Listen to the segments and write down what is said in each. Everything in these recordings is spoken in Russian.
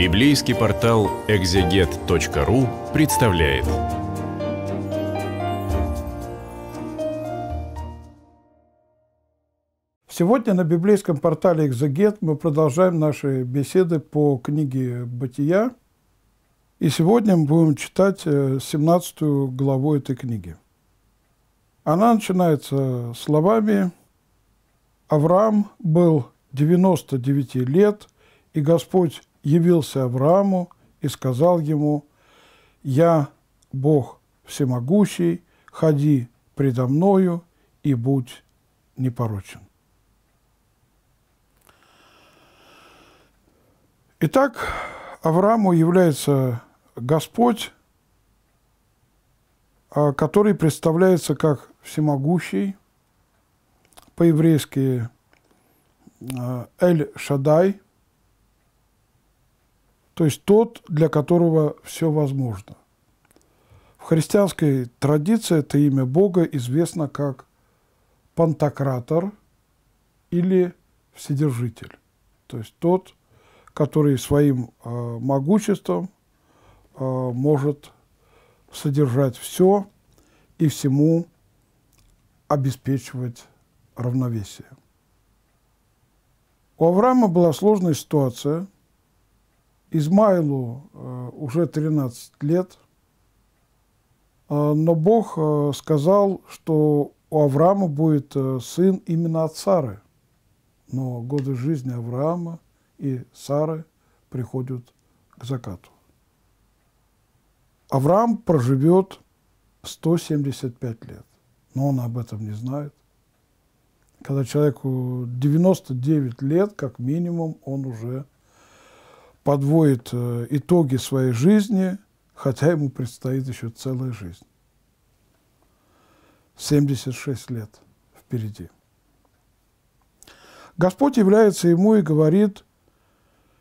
Библейский портал экзегет.ру представляет. Сегодня на библейском портале «Экзегет» мы продолжаем наши беседы по книге «Бытия». И сегодня мы будем читать 17 э, главу этой книги. Она начинается словами «Авраам был 99 лет, и Господь явился Аврааму и сказал ему, «Я Бог всемогущий, ходи предо мною и будь непорочен». Итак, Аврааму является Господь, а, который представляется как всемогущий, по-еврейски а, Эль-Шадай – то есть тот, для которого все возможно. В христианской традиции это имя Бога известно как Пантократор или Вседержитель, то есть тот, который своим э, могуществом э, может содержать все и всему обеспечивать равновесие. У Авраама была сложная ситуация – Измайлу э, уже 13 лет, э, но Бог э, сказал, что у Авраама будет сын именно от Сары. Но годы жизни Авраама и Сары приходят к закату. Авраам проживет 175 лет, но он об этом не знает. Когда человеку 99 лет, как минимум, он уже подводит э, итоги своей жизни, хотя ему предстоит еще целая жизнь. 76 лет впереди. Господь является ему и говорит,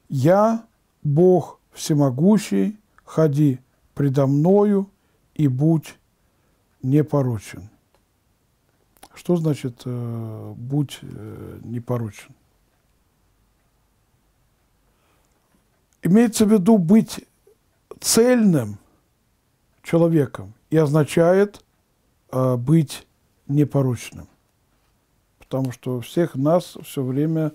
«Я, Бог всемогущий, ходи предо мною и будь непорочен». Что значит э, «будь э, непорочен»? Имеется в виду быть цельным человеком и означает э, быть непорочным. Потому что всех нас все время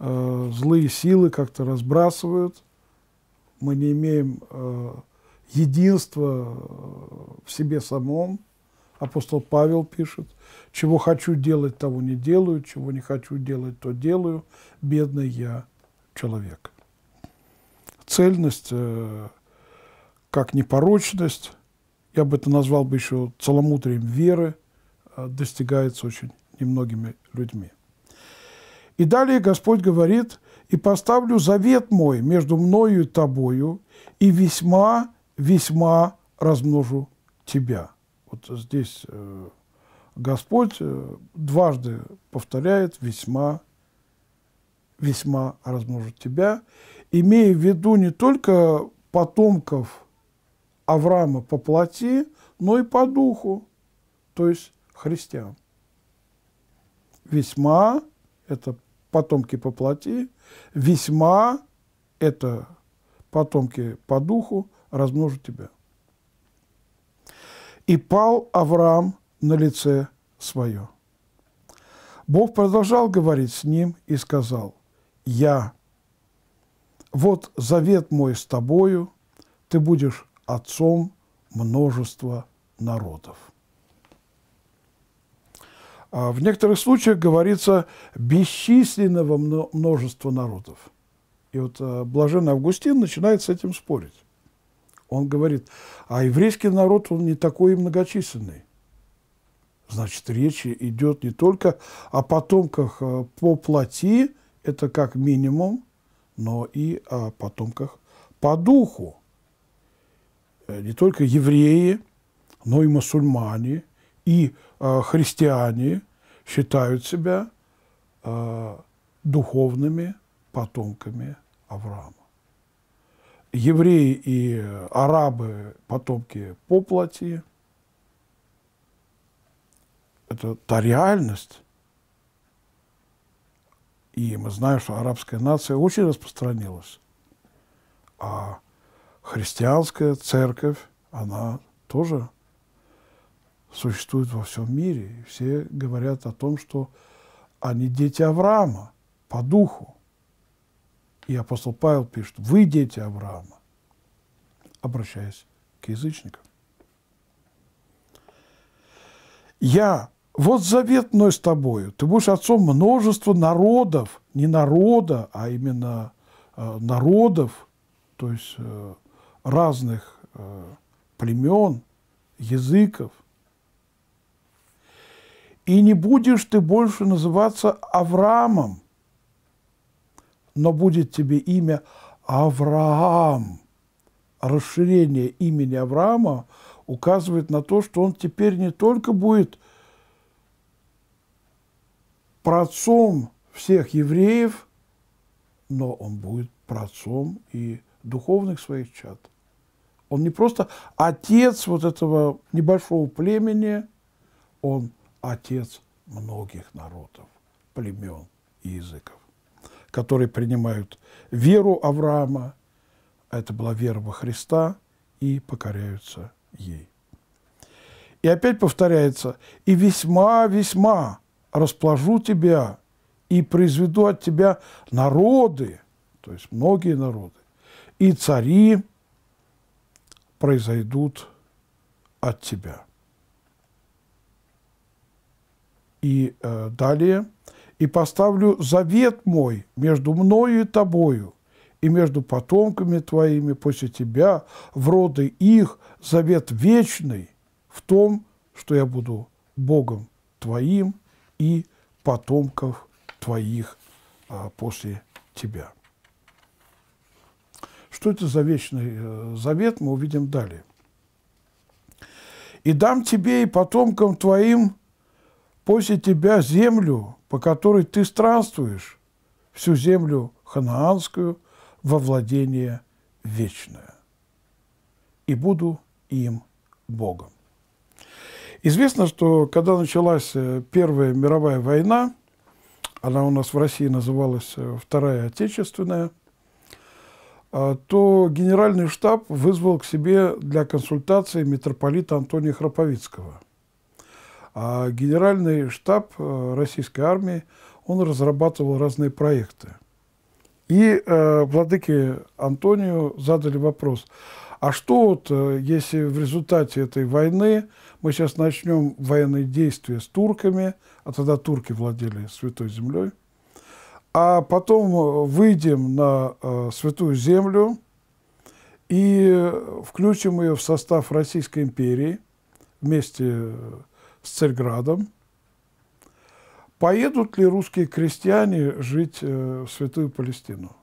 э, злые силы как-то разбрасывают. Мы не имеем э, единства в себе самом. Апостол Павел пишет, чего хочу делать, того не делаю, чего не хочу делать, то делаю, бедный я человек цельность, э, как непорочность, я бы это назвал бы еще целомудрием веры, э, достигается очень немногими людьми. И далее Господь говорит, «И поставлю завет мой между мною и тобою, и весьма, весьма размножу тебя». Вот здесь э, Господь дважды повторяет «весьма, весьма размножит тебя» имея в виду не только потомков Авраама по плоти, но и по духу, то есть христиан. Весьма – это потомки по плоти, весьма – это потомки по духу, размножу тебя. И пал Авраам на лице свое. Бог продолжал говорить с ним и сказал, «Я «Вот завет мой с тобою, ты будешь отцом множества народов». А в некоторых случаях говорится «бесчисленного множества народов». И вот э, блаженный Августин начинает с этим спорить. Он говорит, а еврейский народ, он не такой и многочисленный. Значит, речь идет не только о потомках э, по плоти, это как минимум, но и о потомках по духу. Э, не только евреи, но и мусульмане, и э, христиане считают себя э, духовными потомками Авраама. Евреи и арабы – потомки по плоти. Это та реальность, и мы знаем, что арабская нация очень распространилась. А христианская церковь, она тоже существует во всем мире. И все говорят о том, что они дети Авраама по духу. И апостол Павел пишет, вы дети Авраама, обращаясь к язычникам. Я вот завет мной с тобою, ты будешь отцом множества народов, не народа, а именно э, народов, то есть э, разных э, племен, языков. И не будешь ты больше называться Авраамом, но будет тебе имя Авраам. Расширение имени Авраама указывает на то, что он теперь не только будет працом всех евреев, но он будет працом и духовных своих чад. Он не просто отец вот этого небольшого племени, он отец многих народов, племен и языков, которые принимают веру Авраама, это была вера во Христа, и покоряются ей. И опять повторяется, и весьма-весьма расположу тебя и произведу от тебя народы, то есть многие народы, и цари произойдут от тебя. И э, далее. «И поставлю завет мой между мною и тобою, и между потомками твоими после тебя, в роды их, завет вечный в том, что я буду Богом твоим, и потомков твоих а, после тебя. Что это за вечный э, завет, мы увидим далее. «И дам тебе и потомкам твоим после тебя землю, по которой ты странствуешь, всю землю ханаанскую во владение вечное, и буду им Богом». Известно, что когда началась э, Первая мировая война, она у нас в России называлась э, Вторая Отечественная, а, то генеральный штаб вызвал к себе для консультации митрополита Антония Храповицкого. А генеральный штаб э, российской армии, он разрабатывал разные проекты. И э, владыке Антонию задали вопрос – а что вот, э, если в результате этой войны мы сейчас начнем военные действия с турками, а тогда турки владели Святой Землей, а потом э, выйдем на э, Святую Землю и э, включим ее в состав Российской империи вместе с Цельградом. Поедут ли русские крестьяне жить э, в Святую Палестину?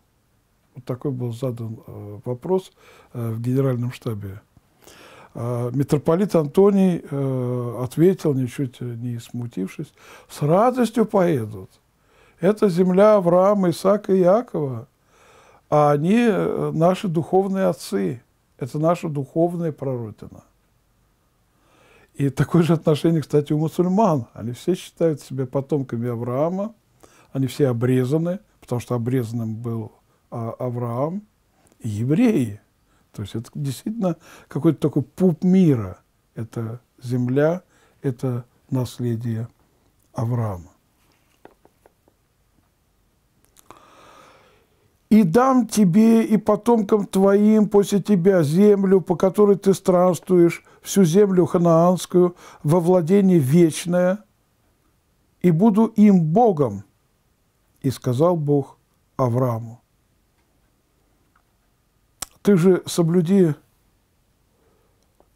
Вот такой был задан э, вопрос э, в генеральном штабе. А митрополит Антоний э, ответил, ничуть не смутившись, с радостью поедут. Это земля Авраама, Исаака и Якова, а они наши духовные отцы, это наша духовная прародина. И такое же отношение, кстати, у мусульман. Они все считают себя потомками Авраама, они все обрезаны, потому что обрезанным был а Авраам – евреи. То есть это действительно какой-то такой пуп мира. Это земля, это наследие Авраама. «И дам тебе и потомкам твоим после тебя землю, по которой ты странствуешь, всю землю ханаанскую, во владение вечное, и буду им Богом». И сказал Бог Аврааму, ты же соблюди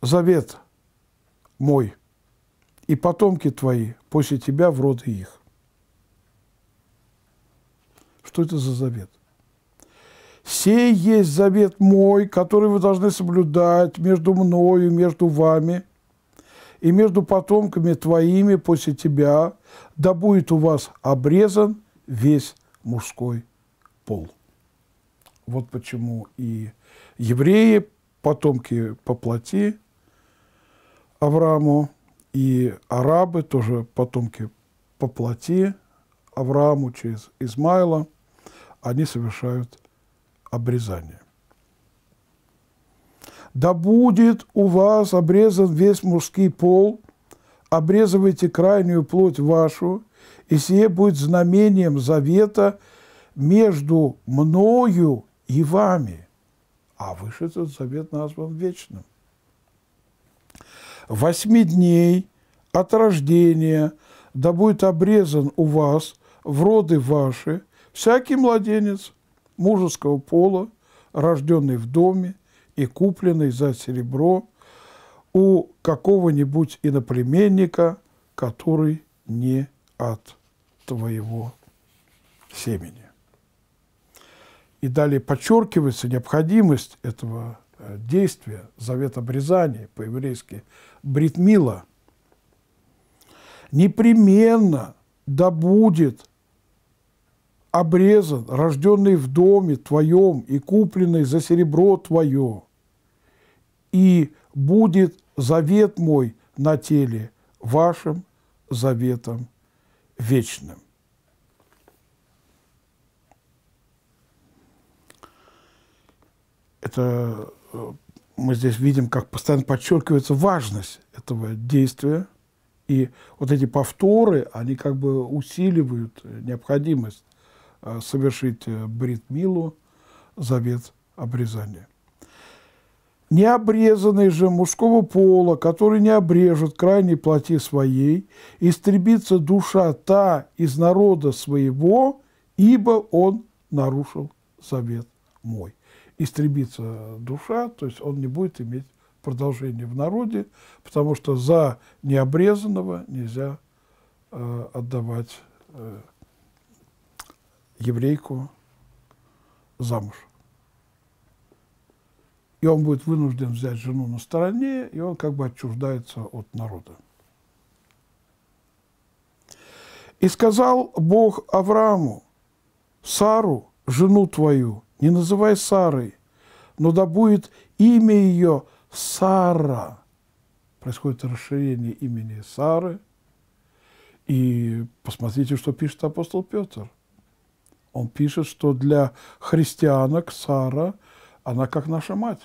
завет мой, и потомки твои после тебя в роды их. Что это за завет? «Сей есть завет мой, который вы должны соблюдать между мною, между вами и между потомками твоими после тебя, да будет у вас обрезан весь мужской пол». Вот почему и евреи, потомки по плоти Аврааму, и арабы, тоже потомки по плоти Аврааму через Измаила, они совершают обрезание. «Да будет у вас обрезан весь мужский пол, обрезывайте крайнюю плоть вашу, и сие будет знамением завета между мною и вами, а выше этот завет назван вечным. Восьми дней от рождения да будет обрезан у вас в роды ваши всякий младенец мужеского пола, рожденный в доме и купленный за серебро у какого-нибудь иноплеменника, который не от твоего семени. И далее подчеркивается необходимость этого э, действия, завет обрезания по-еврейски, бритмила, непременно да будет обрезан, рожденный в доме твоем и купленный за серебро твое, и будет завет мой на теле вашим заветом вечным. это э, мы здесь видим, как постоянно подчеркивается важность этого действия. И вот эти повторы, они как бы усиливают необходимость э, совершить э, бритмилу, завет обрезания. Необрезанный же мужского пола, который не обрежет крайней плоти своей, истребится душа та из народа своего, ибо он нарушил завет мой истребится душа, то есть он не будет иметь продолжения в народе, потому что за необрезанного нельзя э, отдавать э, еврейку замуж. И он будет вынужден взять жену на стороне, и он как бы отчуждается от народа. И сказал Бог Аврааму, Сару, жену твою, не называй Сарой, но да будет имя ее Сара. Происходит расширение имени Сары. И посмотрите, что пишет апостол Петр. Он пишет, что для христианок Сара, она как наша мать.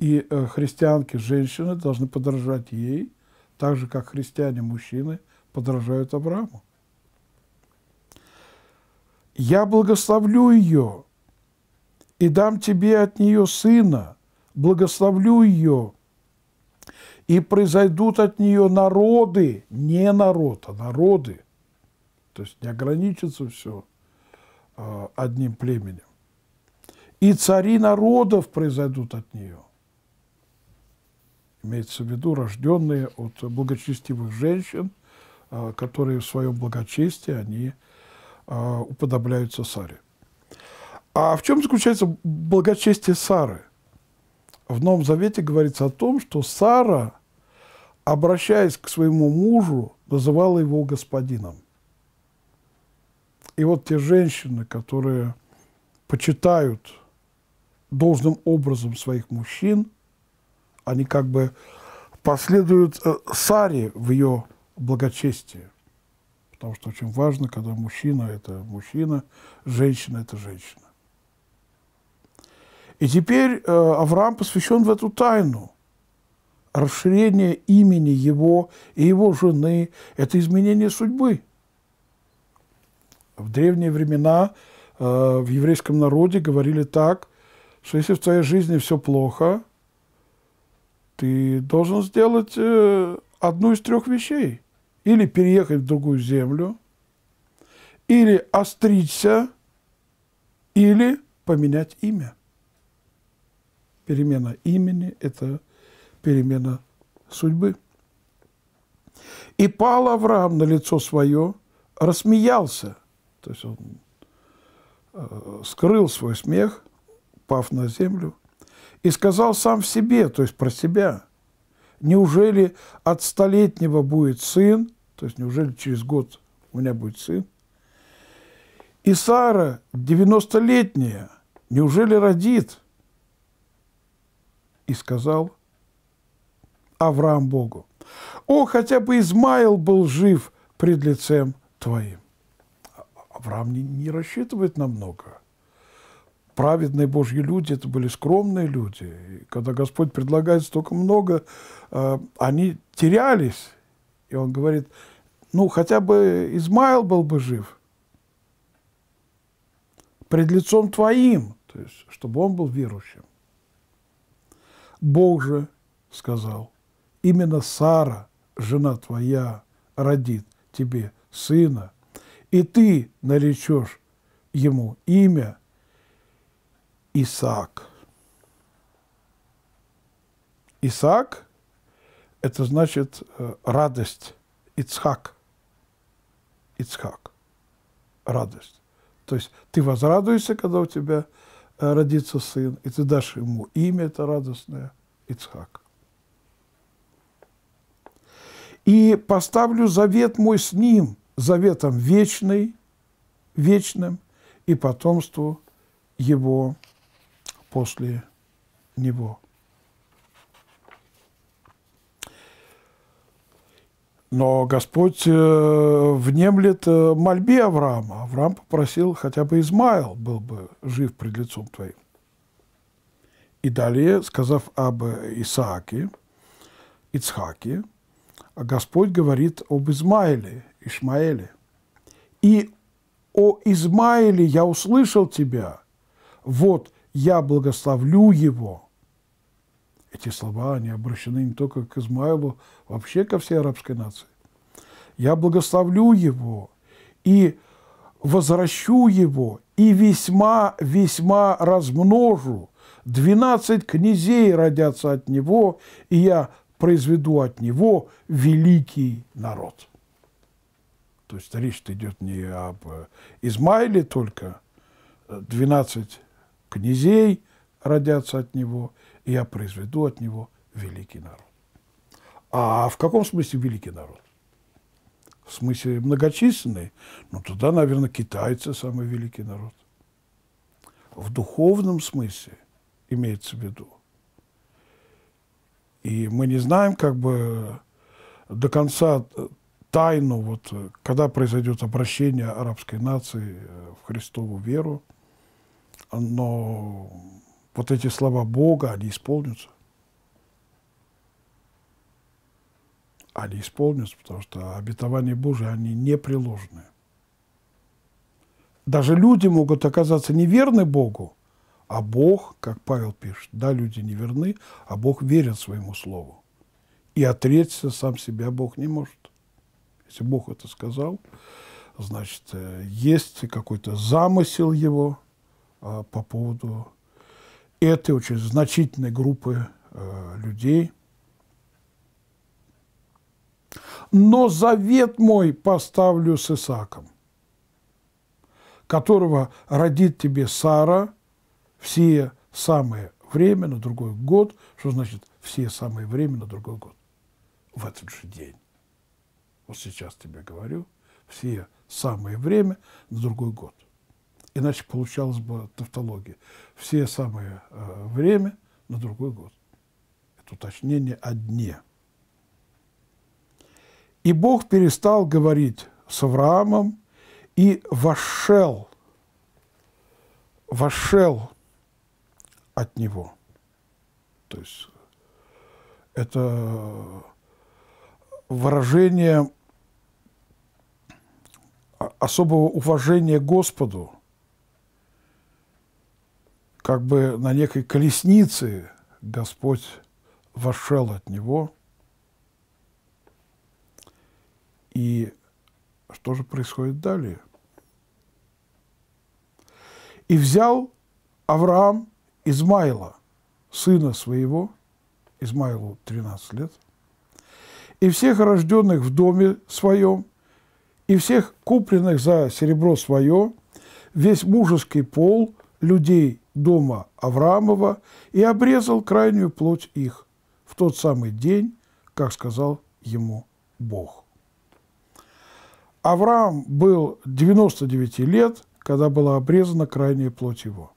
И э, христианки, женщины должны подражать ей, так же, как христиане, мужчины, подражают Аврааму я благословлю ее и дам тебе от нее сына, благословлю ее, и произойдут от нее народы, не народ, а народы. То есть не ограничится все а, одним племенем. И цари народов произойдут от нее. Имеется в виду рожденные от благочестивых женщин, а, которые в своем благочестии, они а, уподобляются Саре. А в чем заключается благочестие Сары? В Новом Завете говорится о том, что Сара, обращаясь к своему мужу, называла его господином. И вот те женщины, которые почитают должным образом своих мужчин, они как бы последуют э, Саре в ее благочестии. Потому что очень важно, когда мужчина – это мужчина, женщина – это женщина. И теперь э, Авраам посвящен в эту тайну. Расширение имени его и его жены – это изменение судьбы. В древние времена э, в еврейском народе говорили так, что если в твоей жизни все плохо, ты должен сделать э, одну из трех вещей – или переехать в другую землю, или остричься, или поменять имя. Перемена имени – это перемена судьбы. И пал Авраам на лицо свое, рассмеялся. То есть он э, скрыл свой смех, пав на землю, и сказал сам в себе, то есть про себя, «Неужели от столетнего будет сын, то есть неужели через год у меня будет сын? И Сара, 90-летняя, неужели родит? И сказал Авраам Богу, «О, хотя бы Измаил был жив пред лицем твоим». Авраам не, не рассчитывает на много. Праведные Божьи люди – это были скромные люди. И когда Господь предлагает столько много, а, они терялись. И он говорит, ну, хотя бы Измаил был бы жив. Пред лицом твоим, то есть, чтобы он был верующим. Бог же сказал, именно Сара, жена твоя, родит тебе сына, и ты наречешь ему имя Исаак. Исаак – это значит э, радость, Ицхак – Ицхак. Радость. То есть ты возрадуешься, когда у тебя э, родится сын, и ты дашь ему имя это радостное, Ицхак. И поставлю завет мой с ним, заветом вечный, вечным, и потомству его после него. Но Господь э, внемлет э, мольбе Авраама. Авраам попросил, хотя бы Измаил был бы жив пред лицом твоим. И далее, сказав об Исааке, Ицхаке, а Господь говорит об Измаиле, Ишмаэле. «И о Измаиле я услышал тебя, вот я благословлю его, эти слова, они обращены не только к Измаилу, вообще ко всей арабской нации. Я благословлю его и возвращу его, и весьма-весьма размножу. Двенадцать князей родятся от него, и я произведу от него великий народ. То есть речь -то идет не об э, Измаиле только, э, двенадцать князей родятся от него – и я произведу от него великий народ. А в каком смысле великий народ? В смысле многочисленный? Ну, туда, наверное, китайцы – самый великий народ. В духовном смысле имеется в виду. И мы не знаем как бы до конца тайну, вот, когда произойдет обращение арабской нации в Христову веру, но вот эти слова Бога, они исполнятся. Они исполнятся, потому что обетования Божьи они не приложены. Даже люди могут оказаться неверны Богу, а Бог, как Павел пишет, да, люди неверны, а Бог верен своему слову. И отречься сам себя Бог не может. Если Бог это сказал, значит, э, есть какой-то замысел его а, по поводу этой очень значительной группы э, людей. Но завет мой поставлю с Исаком, которого родит тебе Сара все самое время на другой год. Что значит все самое время на другой год? В этот же день. Вот сейчас тебе говорю, все самое время на другой год иначе получалась бы тавтология. Все самое э, время на другой год. Это уточнение о дне. И Бог перестал говорить с Авраамом и вошел, вошел от него. То есть это выражение особого уважения Господу – как бы на некой колеснице Господь вошел от него. И что же происходит далее? И взял Авраам Измаила, сына своего, Измаилу 13 лет, и всех рожденных в доме своем, и всех купленных за серебро свое, весь мужеский пол людей дома Авраамова и обрезал крайнюю плоть их в тот самый день, как сказал ему Бог. Авраам был 99 лет, когда была обрезана крайняя плоть его.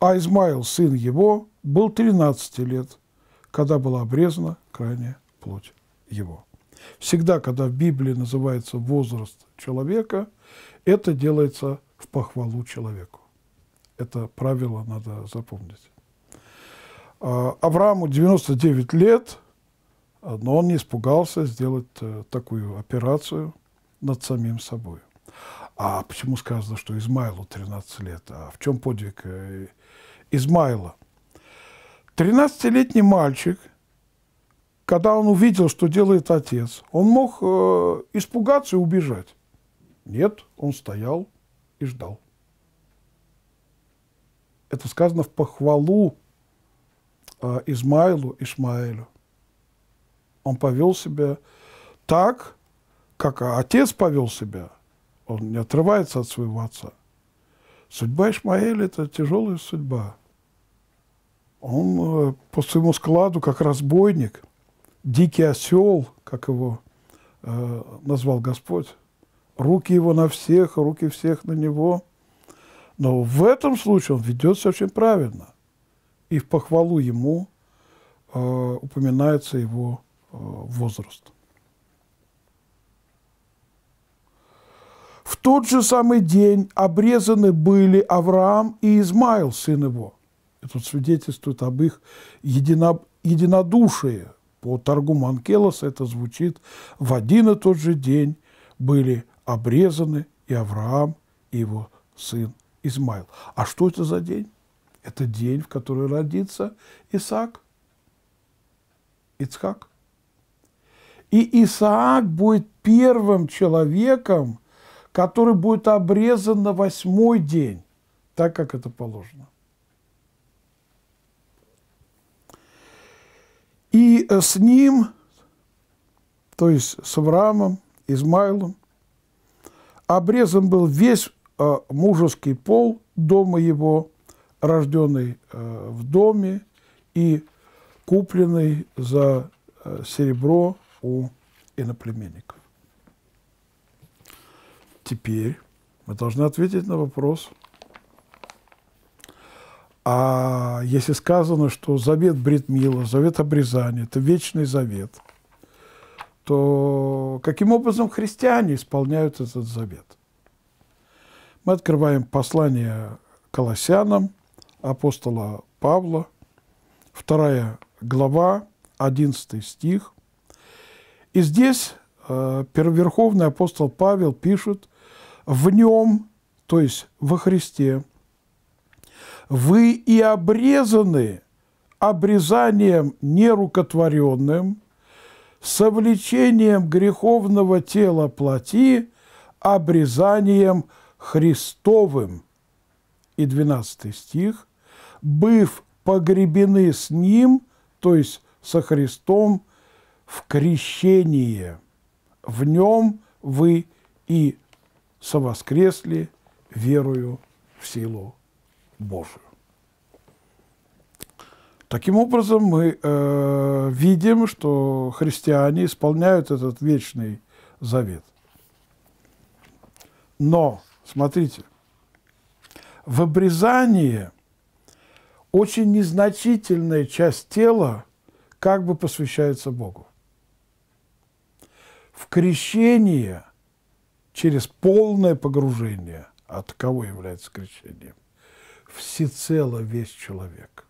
А Измаил, сын его, был 13 лет, когда была обрезана крайняя плоть его. Всегда, когда в Библии называется возраст человека, это делается в похвалу человеку. Это правило надо запомнить. А, Аврааму 99 лет, но он не испугался сделать э, такую операцию над самим собой. А почему сказано, что Измайлу 13 лет? А в чем подвиг э, Измайла? 13-летний мальчик, когда он увидел, что делает отец, он мог э, испугаться и убежать. Нет, он стоял и ждал. Это сказано в похвалу э, а, Измаилу, Ишмаэлю. Он повел себя так, как отец повел себя. Он не отрывается от своего отца. Судьба Ишмаэля – это тяжелая судьба. Он э, по своему складу как разбойник, дикий осел, как его э, назвал Господь. Руки его на всех, руки всех на него. Но в этом случае он ведется очень правильно. И в похвалу ему э, упоминается его э, возраст. В тот же самый день обрезаны были Авраам и Измаил, сын его. Это свидетельствует об их едино, единодушии. По торгу Манкелоса это звучит «в один и тот же день были обрезаны и Авраам, и его сын Измаил. А что это за день? Это день, в который родится Исаак, Ицхак. И Исаак будет первым человеком, который будет обрезан на восьмой день, так как это положено. И э, с ним, то есть с Авраамом, Измаилом, обрезан был весь Э, мужеский пол дома его, рожденный э, в доме и купленный за э, серебро у иноплеменников. Теперь мы должны ответить на вопрос, а если сказано, что завет Бритмила, завет обрезания – это вечный завет, то каким образом христиане исполняют этот завет? Мы открываем послание Колоссянам апостола Павла, вторая глава, 11 стих. И здесь э, первоверховный апостол Павел пишет, в нем, то есть во Христе, вы и обрезаны обрезанием нерукотворенным, совлечением греховного тела плоти, обрезанием – Христовым, и 12 стих, «быв погребены с Ним, то есть со Христом, в крещение, в Нем вы и совоскресли верою в силу Божию». Таким образом, мы э, видим, что христиане исполняют этот вечный завет. Но Смотрите, в обрезании очень незначительная часть тела как бы посвящается Богу. В крещении через полное погружение, от а кого является крещением, всецело весь человек,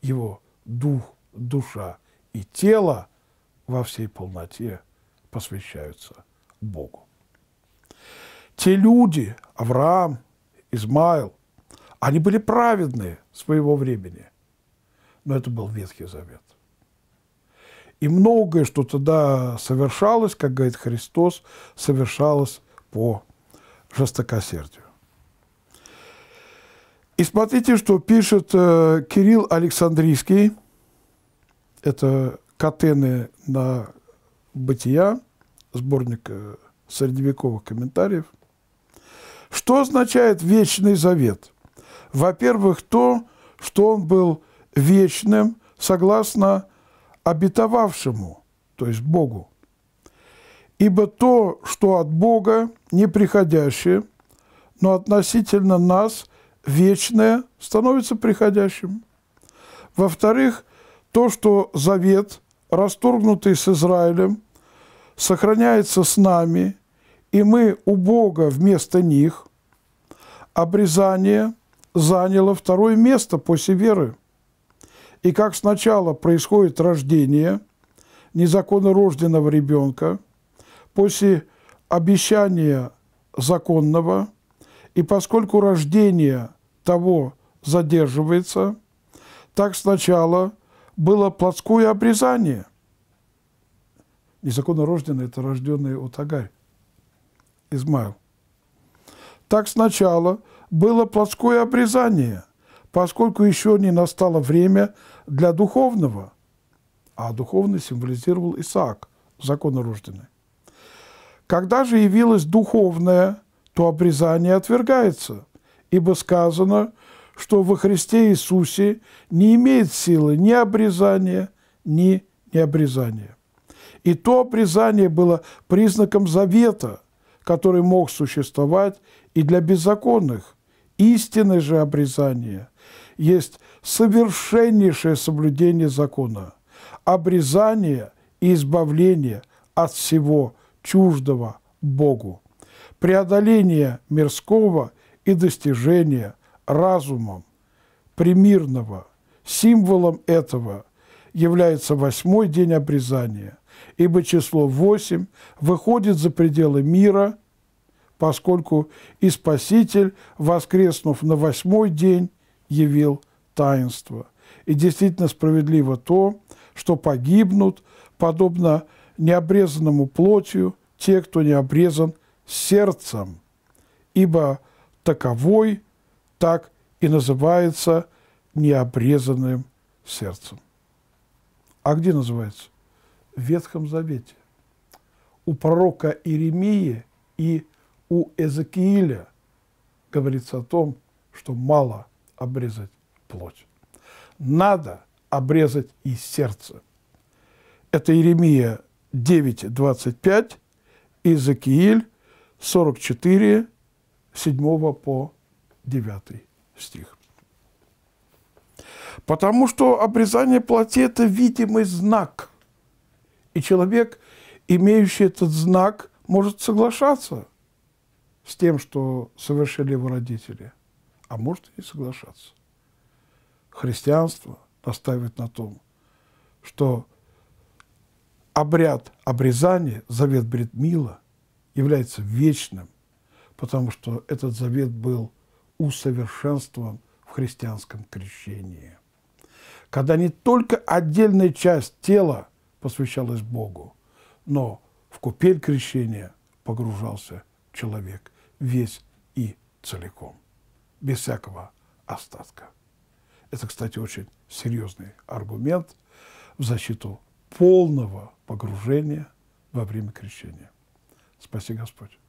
его дух, душа и тело во всей полноте посвящаются Богу те люди, Авраам, Измаил, они были праведные своего времени. Но это был Ветхий Завет. И многое, что тогда совершалось, как говорит Христос, совершалось по жестокосердию. И смотрите, что пишет э, Кирилл Александрийский, это Катены на бытия, сборник э, средневековых комментариев – что означает вечный завет? Во-первых, то, что он был вечным, согласно обетовавшему, то есть Богу. Ибо то, что от Бога не приходящее, но относительно нас вечное, становится приходящим. Во-вторых, то, что завет, расторгнутый с Израилем, сохраняется с нами – и мы у Бога вместо них, обрезание заняло второе место после веры. И как сначала происходит рождение незаконно рожденного ребенка, после обещания законного, и поскольку рождение того задерживается, так сначала было плотское обрезание. Незаконно рожденное – это рожденное от Агарь Измаил. Так сначала было плоское обрезание, поскольку еще не настало время для духовного, а духовный символизировал Исаак, законорожденный. Когда же явилось духовное, то обрезание отвергается, ибо сказано, что во Христе Иисусе не имеет силы ни обрезания, ни необрезания. И то обрезание было признаком завета – который мог существовать и для беззаконных. Истинное же обрезание есть совершеннейшее соблюдение закона, обрезание и избавление от всего чуждого Богу, преодоление мирского и достижение разумом примирного. Символом этого является восьмой день обрезания, ибо число 8 выходит за пределы мира, поскольку и Спаситель, воскреснув на восьмой день, явил таинство. И действительно справедливо то, что погибнут, подобно необрезанному плотью, те, кто не обрезан сердцем, ибо таковой так и называется необрезанным сердцем. А где называется? в Ветхом Завете. У пророка Иеремии и у Эзекииля говорится о том, что мало обрезать плоть. Надо обрезать и сердце. Это Иеремия 9.25, Иезекииль 44, 7 по 9 стих. Потому что обрезание плоти – это видимый знак – и человек, имеющий этот знак, может соглашаться с тем, что совершили его родители, а может и не соглашаться. Христианство настаивает на том, что обряд обрезания, завет Бритмила, является вечным, потому что этот завет был усовершенствован в христианском крещении. Когда не только отдельная часть тела – посвящалась Богу. Но в купель крещения погружался человек весь и целиком, без всякого остатка. Это, кстати, очень серьезный аргумент в защиту полного погружения во время крещения. Спаси Господь.